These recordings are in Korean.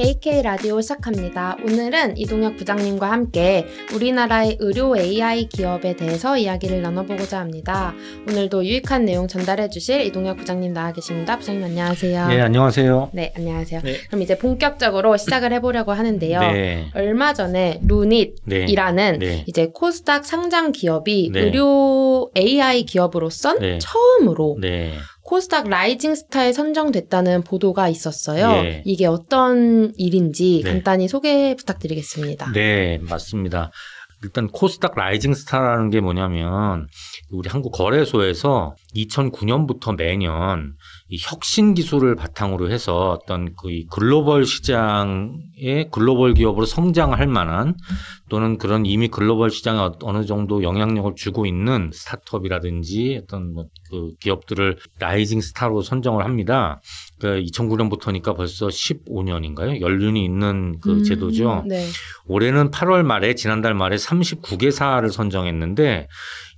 AK 라디오 시작합니다. 오늘은 이동혁 부장님과 함께 우리나라의 의료 AI 기업에 대해서 이야기를 나눠보고자 합니다. 오늘도 유익한 내용 전달해 주실 이동혁 부장님 나와 계십니다. 부장님 안녕하세요. 네, 안녕하세요. 네, 안녕하세요. 네. 그럼 이제 본격적으로 시작을 해보려고 하는데요. 네. 얼마 전에 루닛이라는 네. 네. 이제 코스닥 상장 기업이 네. 의료 AI 기업으로선 네. 처음으로 코스닥 라이징 스타에 선정됐다는 보도가 있었어요. 예. 이게 어떤 일인지 네. 간단히 소개 부탁드리겠습니다. 네, 맞습니다. 일단 코스닥 라이징 스타라는 게 뭐냐면 우리 한국 거래소에서 2009년부터 매년 이 혁신 기술을 바탕으로 해서 어떤 그 글로벌 시장에 글로벌 기업으로 성장할 만한 또는 그런 이미 글로벌 시장에 어, 어느 정도 영향력을 주고 있는 스타트업이라든지 어떤 뭐그 기업들을 라이징 스타로 선정을 합니다. 그 그러니까 2009년부터니까 벌써 15년인가요? 연륜이 있는 그 음, 제도죠. 네. 올해는 8월 말에 지난달 말에 39개사를 선정했는데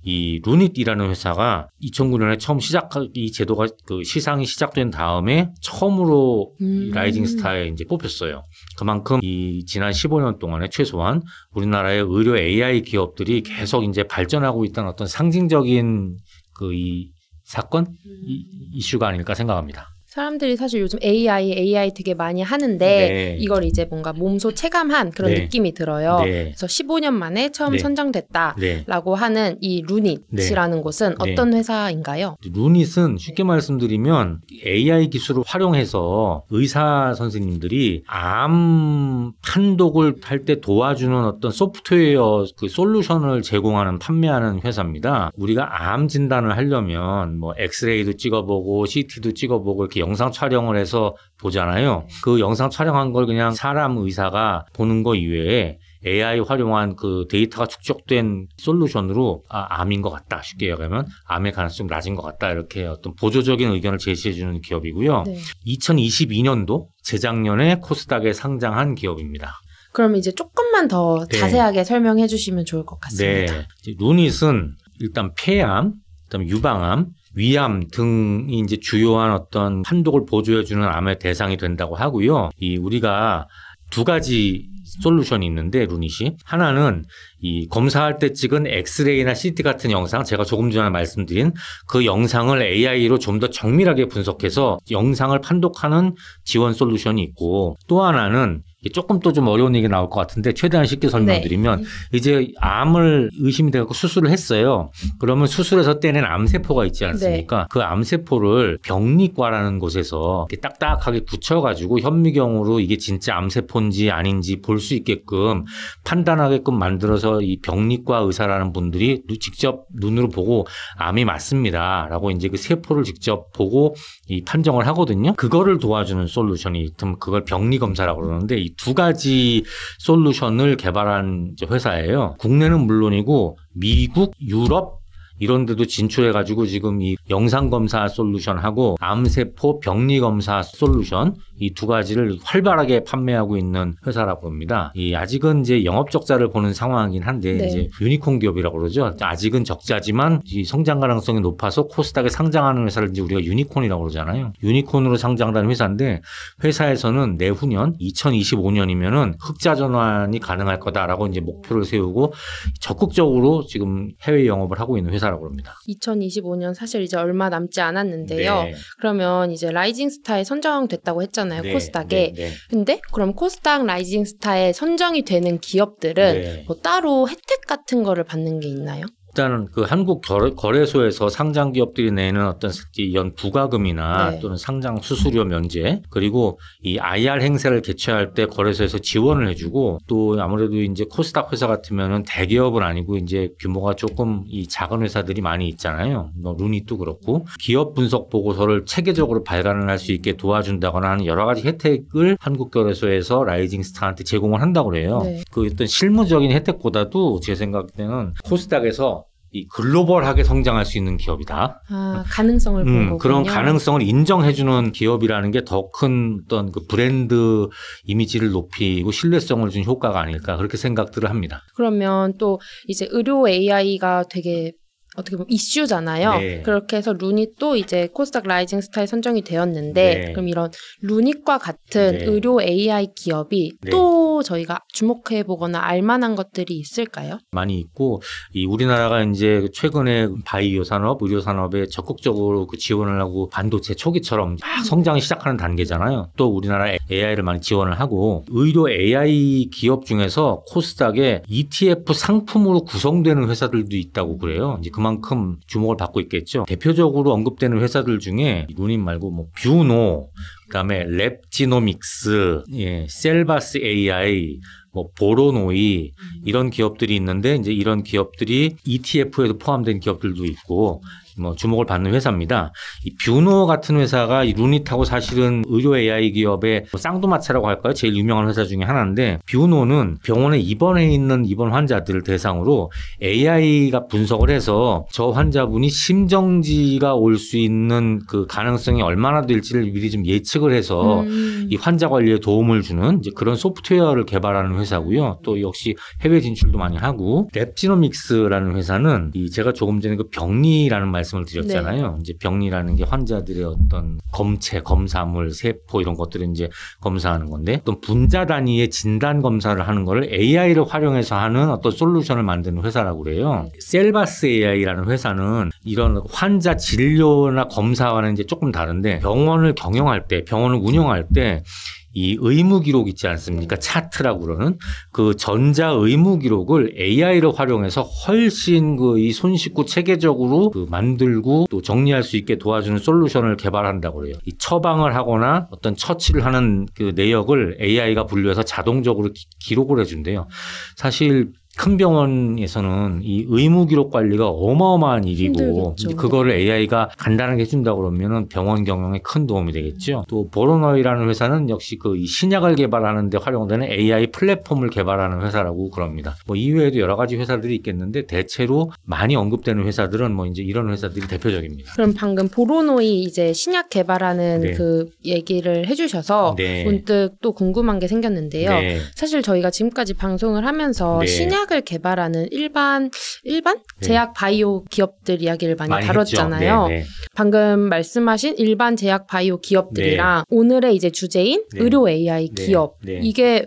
이 루닛이라는 회사가 2009년에 처음 시작 이 제도가 그 시상이 시작된 다음에 처음으로 음. 라이징 스타에 이제 뽑혔어요. 그만큼 이 지난 15년 동안에 최소한 우리나라의 의료 AI 기업들이 계속 이제 발전하고 있다는 어떤 상징적인 그 이 사건 이, 이슈가 아닐까 생각합니다. 사람들이 사실 요즘 AI, AI 되게 많이 하는데 네. 이걸 이제 뭔가 몸소 체감한 그런 네. 느낌이 들어요. 네. 그래서 15년 만에 처음 네. 선정됐다라고 네. 하는 이 루닛이라는 네. 곳은 어떤 회사인가요? 루닛은 쉽게 말씀드리면 AI 기술을 활용해서 의사 선생님들이 암 판독을 할 때 도와주는 어떤 소프트웨어 그 솔루션을 제공하는 판매하는 회사입니다. 우리가 암 진단을 하려면 뭐 엑스레이도 찍어보고 CT도 찍어보고 이렇게 영상 촬영을 해서 보잖아요. 그 영상 촬영한 걸 그냥 사람 의사가 보는 거 이외에 AI 활용한 그 데이터가 축적된 솔루션으로 아, 암인 것 같다 쉽게 얘기하면 암의 가능성이 좀 낮은 것 같다 이렇게 어떤 보조적인 의견을 제시해 주는 기업이고요. 네. 2022년도 재작년에 코스닥에 상장한 기업입니다. 그럼 이제 조금만 더 네. 자세하게 설명해 주시면 좋을 것 같습니다. 네. 루닛은 일단 폐암, 그다음 유방암, 위암 등이 이제 주요한 어떤 판독을 보조해주는 암의 대상이 된다고 하고요. 이 우리가 두 가지 솔루션이 있는데 루닛이 하나는 이 검사할 때 찍은 엑스레이나 CT 같은 영상 제가 조금 전에 말씀드린 그 영상을 AI로 좀 더 정밀하게 분석해서 영상을 판독하는 지원 솔루션이 있고 또 하나는 조금 또 좀 어려운 얘기 나올 것 같은데 최대한 쉽게 설명드리면 네. 이제 암을 의심이 돼갖고 수술을 했어요. 그러면 수술에서 떼낸 암세포가 있지 않습니까? 네. 그 암세포를 병리과라는 곳에서 딱딱하게 붙여가지고 현미경으로 이게 진짜 암세포인지 아닌지 볼 수 있게끔 판단하게끔 만들어서 이 병리과 의사라는 분들이 직접 눈으로 보고 암이 맞습니다라고 이제 그 세포를 직접 보고 이 판정을 하거든요. 그거를 도와주는 솔루션이 있면 그걸 병리 검사라고 그러는데 이 이두 가지 솔루션을 개발한 회사예요. 국내는 물론이고 미국, 유럽, 이런 데도 진출해가지고 지금 이 영상검사 솔루션하고 암세포 병리검사 솔루션 이 두 가지를 활발하게 판매하고 있는 회사라고 봅니다. 이 아직은 이제 영업 적자를 보는 상황이긴 한데 네. 이제 유니콘 기업이라고 그러죠. 아직은 적자지만 이 성장 가능성이 높아서 코스닥에 상장하는 회사를 이제 우리가 유니콘이라고 그러잖아요. 유니콘으로 상장한 회사인데 회사에서는 내후년 2025년이면은 흑자 전환이 가능할 거다라고 이제 목표를 세우고 적극적으로 지금 해외 영업을 하고 있는 회사 않다라고 합니다. 2025년 사실 이제 얼마 남지 않았는데요. 네. 그러면 이제 라이징 스타에 선정됐다고 했잖아요. 네. 코스닥에. 네, 네. 근데 그럼 코스닥 라이징 스타에 선정이 되는 기업들은 네. 뭐 따로 혜택 같은 거를 받는 게 있나요? 일단은 그 한국 거래, 소에서 상장 기업들이 내는 어떤 이런 부가금이나 네. 또는 상장 수수료 면제 그리고 이 IR 행사를 개최할 때 거래소에서 지원을 해주고 또 아무래도 이제 코스닥 회사 같으면은 대기업은 아니고 이제 규모가 조금 이 작은 회사들이 많이 있잖아요. 뭐 루닛도 그렇고 기업 분석 보고서를 체계적으로 발간을 할 수 있게 도와준다거나 하는 여러 가지 혜택을 한국 거래소에서 라이징 스타한테 제공을 한다고 그래요. 네. 그 어떤 실무적인 혜택보다도 제 생각 에는 코스닥에서 이 글로벌하게 성장할 수 있는 기업이다. 아, 가능성을 음, 그런 가능성을 인정해주는 기업이라는 게 더 큰 어떤 그 브랜드 이미지를 높이고 신뢰성을 준 효과가 아닐까 그렇게 생각들을 합니다. 그러면 또 이제 의료 AI가 되게 어떻게 보면 이슈잖아요. 네. 그렇게 해서 룬이 또 이제 코스닥 라이징 스타에 선정이 되었는데 네. 그럼 이런 룬익과 같은 네. 의료 AI 기업이 네. 또 저희가 주목해 보거나 알만한 것들이 있을까요? 많이 있고 이 우리나라가 이제 최근에 바이오 산업, 의료 산업에 적극적으로 그 지원을 하고 반도체 초기처럼 막 음. 성장이 시작하는 단계잖아요. 또 우리나라 AI를 많이 지원을 하고 의료 AI 기업 중에서 코스닥에 ETF 상품으로 구성되는 회사들도 있다고 그래요. 이제 그만큼 주목을 받고 있겠죠. 대표적으로 언급되는 회사들 중에 루님 말고 뭐 뷰노, 그다음에 랩지노믹스, 예, 셀바스 AI, 뭐 보로노이 음. 이런 기업들이 있는데 이제 이런 기업들이 ETF에도 포함된 기업들도 있고 뭐 주목을 받는 회사입니다. 이 뷰노 같은 회사가 이 루닛하고 사실은 의료 AI 기업의 뭐 쌍두마차라고 할까요? 제일 유명한 회사 중에 하나인데 뷰노는 병원에 입원해 있는 입원 환자들을 대상으로 AI가 분석을 해서 저 환자분이 심정지가 올 수 있는 그 가능성이 얼마나 될지를 미리 좀 예측을 해서 음. 이 환자 관리에 도움을 주는 이제 그런 소프트웨어를 개발하는 회사고요. 또 역시 해외 진출도 많이 하고 랩지노믹스라는 회사는 이 제가 조금 전에 그 병리라는 말씀 말씀을 네. 드렸잖아요. 네. 이제 병리라는 게 환자들의 어떤 검체, 검사물, 세포 이런 것들을 이제 검사하는 건데 어떤 분자 단위의 진단 검사를 하는 거를 AI를 활용해서 하는 어떤 솔루션을 만드는 회사라고 그래요. 셀바스 AI라는 회사는 이런 환자 진료나 검사와는 이제 조금 다른데 병원을 경영할 때, 병원을 운영할 때이 의무 기록 있지 않습니까? 차트라고 그러는 그 전자 의무 기록을 AI를 활용해서 훨씬 그 이 손쉽고 체계적으로 그 만들고 또 정리할 수 있게 도와주는 솔루션을 개발한다고 그래요. 이 처방을 하거나 어떤 처치를 하는 그 내역을 AI가 분류해서 자동적으로 기록을 해준대요. 사실 큰 병원에서는 이 의무 기록 관리가 어마어마한 일이고 힘들겠죠. 그거를 AI가 간단하게 해준다 그러면은 병원 경영에 큰 도움이 되겠죠. 또보로노이라는 회사는 역시 그 신약을 개발하는데 활용되는 AI 플랫폼을 개발하는 회사라고 그럽니다. 뭐 이외에도 여러 가지 회사들이 있겠는데 대체로 많이 언급되는 회사들은 뭐 이제 이런 회사들이 대표적입니다. 그럼 방금 보로노이 이제 신약 개발하는 네. 그 얘기를 해주셔서 네. 문득 또 궁금한 게 생겼는데요. 네. 사실 저희가 지금까지 방송을 하면서 네. 신약 치약을 개발하는 일반 일반 네. 제약 바이오 기업들 이야기를 많이, 많이 다뤘잖아요. 네, 네. 방금 말씀하신 일반 제약 바이오 기업들이랑 네. 오늘의 이제 주제인 네. 의료 AI 네. 기업 이게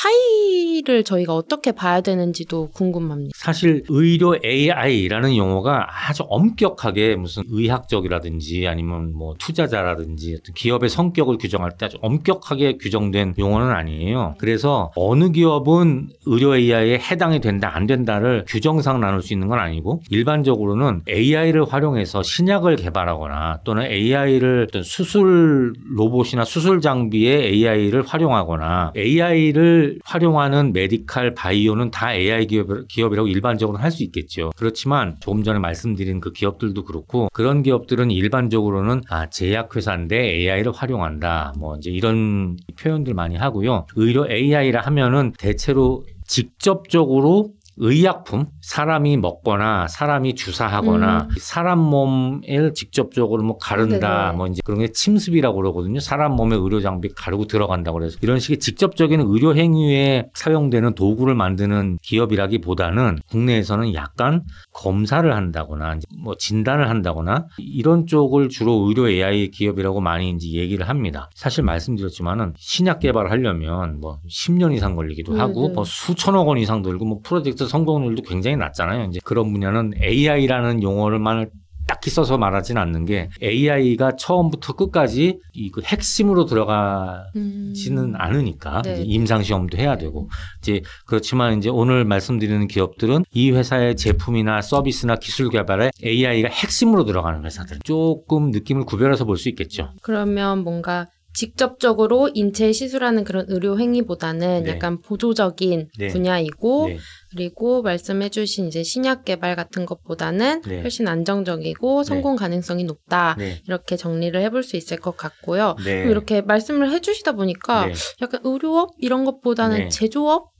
차이를 저희가 어떻게 봐야 되는지도 궁금합니다. 사실 의료 AI라는 용어가 아주 엄격하게 무슨 의학적이라든지 아니면 뭐 투자자라든지 기업의 성격을 규정할 때 아주 엄격하게 규정된 용어는 아니에요. 그래서 어느 기업은 의료 AI에 해당이 된다 안 된다를 규정상 나눌 수 있는 건 아니고 일반적으로는 AI를 활용해서 신약을 개발하거나 또는 AI를 어떤 수술 로봇이나 수술 장비에 AI를 활용하거나 AI를 활용하는 메디칼 바이오는 다 AI 기업, 이라고 일반적으로 할 수 있겠죠. 그렇지만 조금 전에 말씀드린 그 기업들도 그렇고 그런 기업들은 일반적으로는 아, 제약회사인데 AI를 활용한다. 뭐 이제 이런 표현들 많이 하고요. 의료 AI라 하면은 대체로 직접적으로 의약품, 사람이 먹거나 사람이 주사하거나 음. 사람 몸을 직접적으로 뭐 가른다, 네네. 네. 뭐 이제 그런 게 침습이라고 그러거든요. 사람 몸에 의료 장비 가르고 들어간다 고 그래서 이런 식의 직접적인 의료 행위에 사용되는 도구를 만드는 기업이라기보다는 국내에서는 약간 검사를 한다거나 뭐 진단을 한다거나 이런 쪽을 주로 의료 AI 기업이라고 많이 이제 얘기를 합니다. 사실 말씀드렸지만은 신약 개발하려면 을뭐 10년 이상 걸리기도 네네. 하고 네. 뭐 수천억 원 이상 들고 뭐 프로젝트 성공률도 굉장히 낮잖아요. 이제 그런 분야는 AI라는 용어를만 딱히 써서 말하진 않는 게 AI가 처음부터 끝까지 이 그 핵심으로 들어가지는 음. 않으니까 네. 임상 시험도 해야 되고 이제 그렇지만 이제 오늘 말씀드리는 기업들은 이 회사의 제품이나 서비스나 기술 개발에 AI가 핵심으로 들어가는 회사들 조금 느낌을 구별해서 볼 수 있겠죠. 그러면 뭔가 직접적으로 인체 시술하는 그런 의료 행위보다는 네. 약간 보조적인 네. 분야이고 네. 그리고 말씀해주신 이제 신약 개발 같은 것보다는 네. 훨씬 안정적이고 네. 성공 가능성이 높다 네. 이렇게 정리를 해볼 수 있을 것 같고요. 네. 이렇게 말씀을 해주시다 보니까 네. 약간 의료업 이런 것보다는 네. 제조업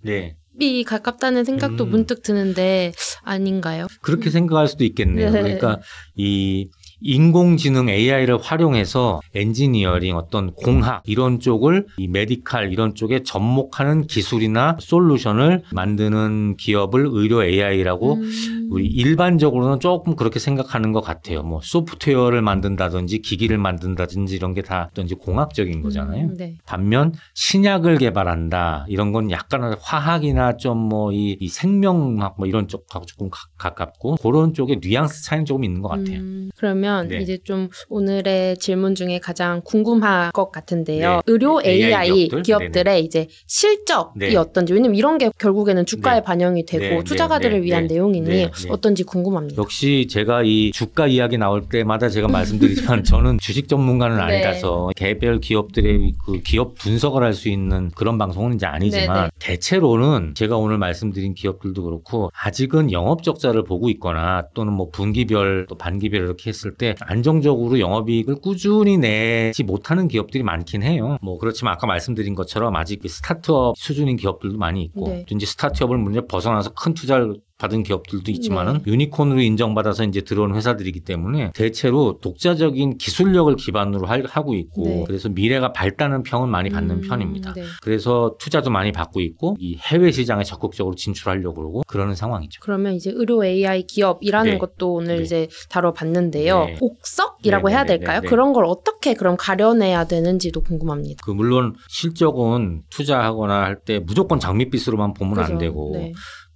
이 가깝다는 생각도 음. 문득 드는데 아닌가요? 그렇게 생각할 수도 있겠네요. 그러니까 이 인공지능 AI를 활용해서 엔지니어링 어떤 공학 이런 쪽을 이 메디칼 이런 쪽에 접목하는 기술이나 솔루션을 만드는 기업을 의료 AI라고 음. 우리 일반적으로는 조금 그렇게 생각하는 것 같아요. 뭐 소프트웨어를 만든다든지 기기를 만든다든지 이런 게 다 어떤지 공학적인 음, 거잖아요. 음, 네. 반면 신약을 개발한다 이런 건 약간은 화학이나 좀뭐이이 생명학 뭐 이런 쪽하고 조금 가, 깝고 그런 쪽에 뉘앙스 차이는 조금 있는 것 같아요. 음, 그러면 그면 네. 이제 좀 오늘의 질문 중에 가장 궁금한 것 같은데요. 네. 의료 네, AI, AI 기업들. 의 이제 실적이 어떤지 왜냐면 이런 게 결국에는 주가에 네. 반영이 되고 네, 투자가들을 위한 내용이니 어떤지 궁금합니다. 역시 제가 이 주가 이야기 나올 때마다 제가 말씀드리지만 저는 주식 전문가는 아니라서 개별 기업들의 그 기업 분석을 할 수 있는 그런 방송은 이제 아니지만 대체로는 제가 오늘 말씀드린 기업들도 그렇고 아직은 영업 적자를 보고 있거나 또는 뭐 분기별 또 반기별 이렇게 했을 때 안정적으로 영업이익을 꾸준히 내지 못하는 기업들이 많긴 해요. 뭐 그렇지만 아까 말씀드린 것처럼 아직 그 스타트업 수준인 기업들도 많이 있고 네. 이제 스타트업을 먼저 벗어나서 큰 투자를 받은 기업들도 있지만은 네. 유니콘으로 인정받아서 이제 들어온 회사들이기 때문에 대체로 독자적인 기술력을 기반으로 할, 하고 있고 네. 그래서 미래가 밝다는 평은 많이 받는 음, 편입니다. 네. 그래서 투자도 많이 받고 있고 이 해외 시장에 적극적으로 진출하려고 그러고 그러는 상황이죠. 그러면 이제 의료 AI 기업이라는 네. 것도 오늘 네. 이제 다뤄봤는데요. 옥석이라고 네. 해야 될까요? 그런 걸 어떻게 그럼 가려내야 되는지도 궁금합니다. 그 물론 실적은 투자하거나 할 때 무조건 장밋빛으로만 보면 그죠. 안 되고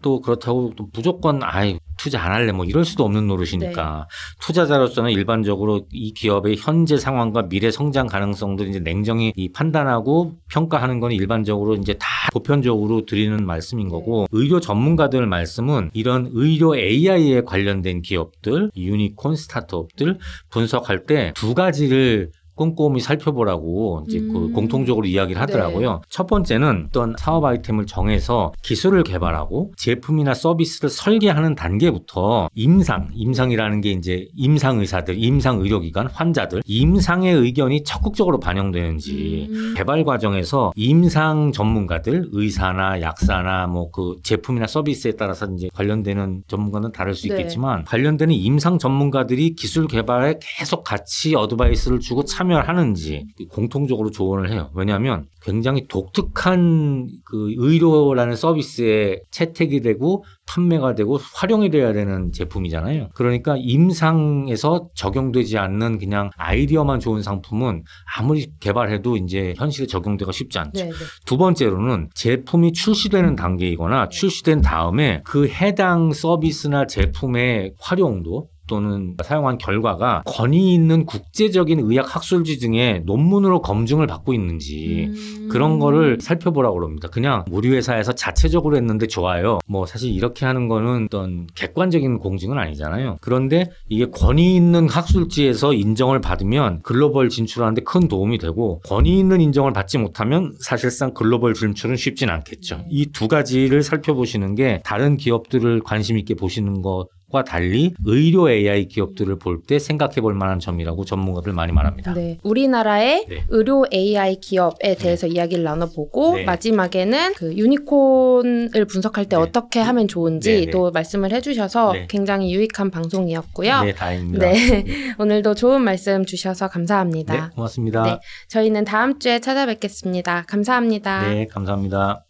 또 그렇다고 또 무조건 아예 투자 안 할래 뭐 이럴 수도 없는 노릇이니까 네. 투자자로서는 일반적으로 이 기업의 현재 상황과 미래 성장 가능성도 이제 냉정히 이 판단하고 평가하는 건 일반적으로 이제 다 보편적으로 드리는 말씀인 네. 거고 네. 의료 전문가들 말씀은 이런 의료 AI에 관련된 기업들 유니콘 스타트업들 분석할 때 두 가지를 꼼꼼히 살펴보라고 이제 그 음. 그 공통적으로 이야기를 네. 하더라고요. 네. 첫 번째는 어떤 사업 아이템을 정해서 기술을 개발하고 제품이나 서비스를 설계하는 단계부터 임상, 임상이라는 게 이제 임상 의사들, 임상 의료기관, 환자들 임상의 의견이 적극적으로 반영되는지 음. 개발 과정에서 임상 전문가들, 의사나 약사나 뭐 그 제품이나 서비스에 따라서 이제 관련되는 전문가는 다를 수 네. 있겠지만 관련되는 임상 전문가들이 기술 개발에 계속 같이 어드바이스를 주고 참 참여를 하는지 공통적으로 조언을 해요. 왜냐하면 굉장히 독특한 그 의료라는 서비스에 채택이 되고 판매가 되고 활용이 돼야 되는 제품이잖아요. 그러니까 임상에서 적용되지 않는 그냥 아이디어만 좋은 상품은 아무리 개발해도 이제 현실에 적용되기가 쉽지 않죠. 네네. 네. 두 번째로는 제품이 출시되는 단계이거나 출시된 다음에 그 해당 서비스나 제품의 활용도 또는 사용한 결과가 권위 있는 국제적인 의학 학술지 등의 논문으로 검증을 받고 있는지 음... 그런 거를 살펴보라고 그럽니다. 그냥 우리 회사에서 자체적으로 했는데 좋아요. 뭐 사실 이렇게 하는 거는 어떤 객관적인 공증은 아니잖아요. 그런데 이게 권위 있는 학술지에서 인정을 받으면 글로벌 진출하는데 큰 도움이 되고 권위 있는 인정을 받지 못하면 사실상 글로벌 진출은 쉽진 않겠죠. 이 두 가지를 살펴보시는 게 다른 기업들을 관심 있게 보시는 것과 달리 의료 AI 기업들을 볼 때 생각해 볼 만한 점이라고 전문가들 많이 말합니다. 네. 우리나라의 네. 의료 AI 기업에 네. 대해서 네. 이야기를 나눠보고 네. 마지막에는 그 유니콘을 분석할 때 네. 어떻게 하면 좋은지 또 말씀을 해주셔서 굉장히 유익한 방송이었고요. 네, 다행입니다. 네. 오늘도 좋은 말씀 주셔서 감사합니다. 고맙습니다. 저희는 다음 주에 찾아뵙겠습니다. 감사합니다. 네, 감사합니다.